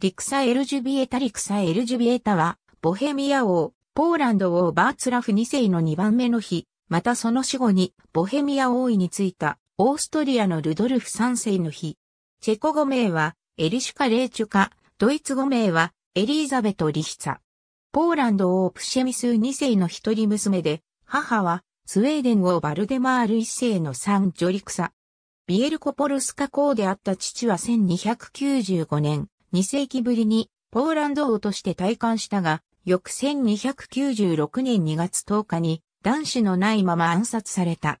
リクサ・エルジュビエタ・リクサ・エルジュビエタは、ボヘミア王、ポーランド王バーツラフ2世の2番目の日、またその死後に、ボヘミア王位についた、オーストリアのルドルフ3世の日。チェコ語名は、エリシュカ・レーチュカ、ドイツ語名は、エリーザベト・リヒツァ。ポーランド王プシェミス2世の一人娘で、母は、スウェーデン王バルデマール1世のサン・ジョリクサ。ビエルコポルスカ公であった父は1295年、2世紀ぶりにポーランド王として退官したが、翌1296年2月10日に男子のないまま暗殺された。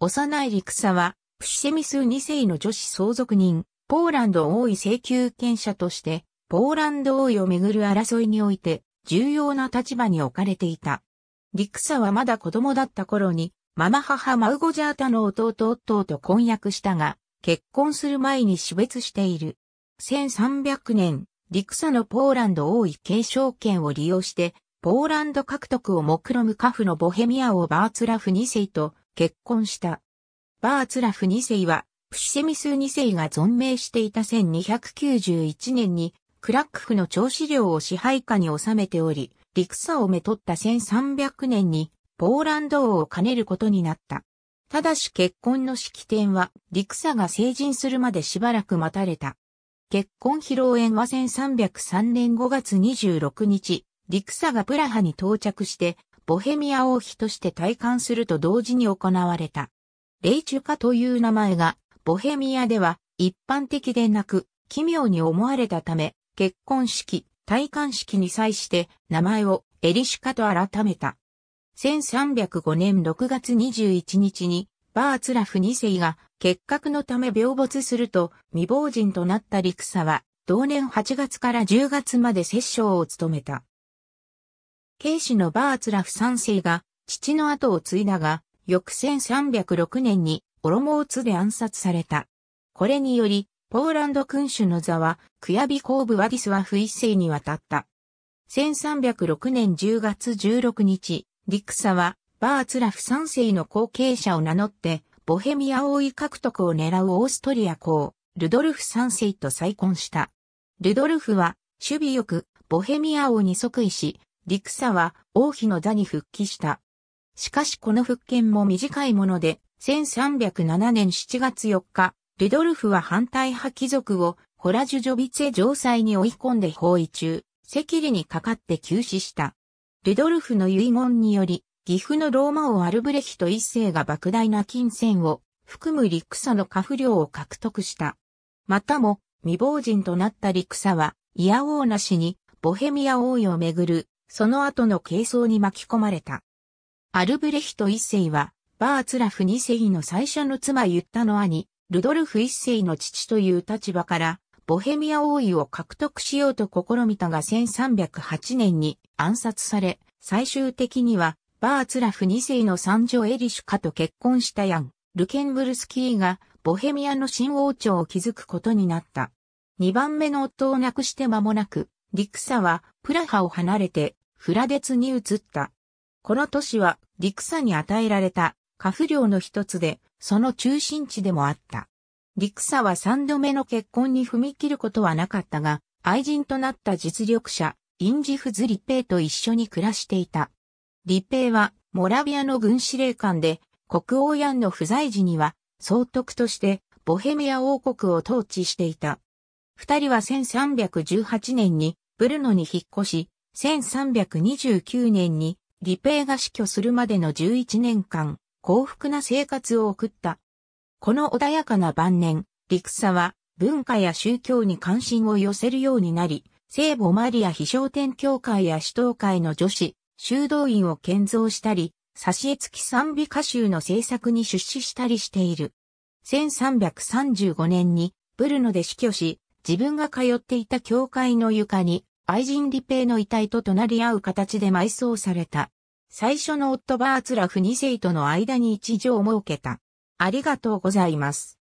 幼い陸佐は、プシセミス2世の女子相続人、ポーランド王位請求権者として、ポーランド王位をめぐる争いにおいて、重要な立場に置かれていた。陸佐はまだ子供だった頃に、ママ母マウゴジャータの弟夫と婚約したが、結婚する前に死別している。1300年、陸佐のポーランド王位継承権を利用して、ポーランド獲得を目論むカフのボヘミア王バーツラフ2世と結婚した。バーツラフ2世は、プシセミス2世が存命していた1291年に、クラックフの調子料を支配下に収めており、陸佐をめとった1300年に、ポーランド王を兼ねることになった。ただし結婚の式典は、陸佐が成人するまでしばらく待たれた。結婚披露宴は1303年5月26日、リクサがプラハに到着して、ボヘミア王妃として戴冠すると同時に行われた。レイチュカという名前が、ボヘミアでは一般的でなく、奇妙に思われたため、結婚式、戴冠式に際して名前をエリシュカと改めた。1305年6月21日に、バーツラフ2世が結核のため病没すると未亡人となった陸佐は、同年8月から10月まで摂政を務めた。慶氏のバーツラフ三世が、父の後を継いだが、翌1306年に、オロモーツで暗殺された。これにより、ポーランド君主の座は、クヤビコーブ・ワディスワフ一世に渡った。1306年10月16日、リクサは、バーツラフ三世の後継者を名乗って、ボヘミア王位獲得を狙うオーストリア公、ルドルフ3世と再婚した。ルドルフは、守備よく、ボヘミア王に即位し、リクサは王妃の座に復帰した。しかしこの復権も短いもので、1307年7月4日、ルドルフは反対派貴族をホラジュ・ジョビツェ城塞に追い込んで包囲中、赤痢にかかって急死した。ルドルフの遺言により、岐阜のローマ王アルブレヒト一世が莫大な金銭を含むリクサの過不良を獲得した。またも、未亡人となったリクサは、イヤ王なしにボヘミア王位をめぐる、その後の軽装に巻き込まれた。アルブレヒト一世は、バーツラフ二世の最初の妻ユッタの兄、ルドルフ一世の父という立場から、ボヘミア王位を獲得しようと試みたが1308年に暗殺され、最終的にはバーツラフ2世の三女エリシュカと結婚したヤン、ルケンブルスキーがボヘミアの新王朝を築くことになった。2番目の夫を亡くして間もなく、リクサはプラハを離れてフラデツに移った。この都市はリクサに与えられたカフ領の一つで、その中心地でもあった。リクサは3度目の結婚に踏み切ることはなかったが、愛人となった実力者、インジフ・ズリペイと一緒に暮らしていた。立平は、モラビアの軍司令官で、国王ヤンの不在時には、総督として、ボヘミア王国を統治していた。二人は1318年に、ブルノに引っ越し、1329年に、リペイが死去するまでの11年間、幸福な生活を送った。この穏やかな晩年、リクサは文化や宗教に関心を寄せるようになり、聖母マリア飛翔天教会や首都会の女子、修道院を建造したり、差し絵付き賛美歌集の制作に出資したりしている。1335年にブルノで死去し、自分が通っていた教会の床に愛人リペイの遺体と隣り合う形で埋葬された。最初の夫バーツラフ2世との間に一条を設けた。ありがとうございます。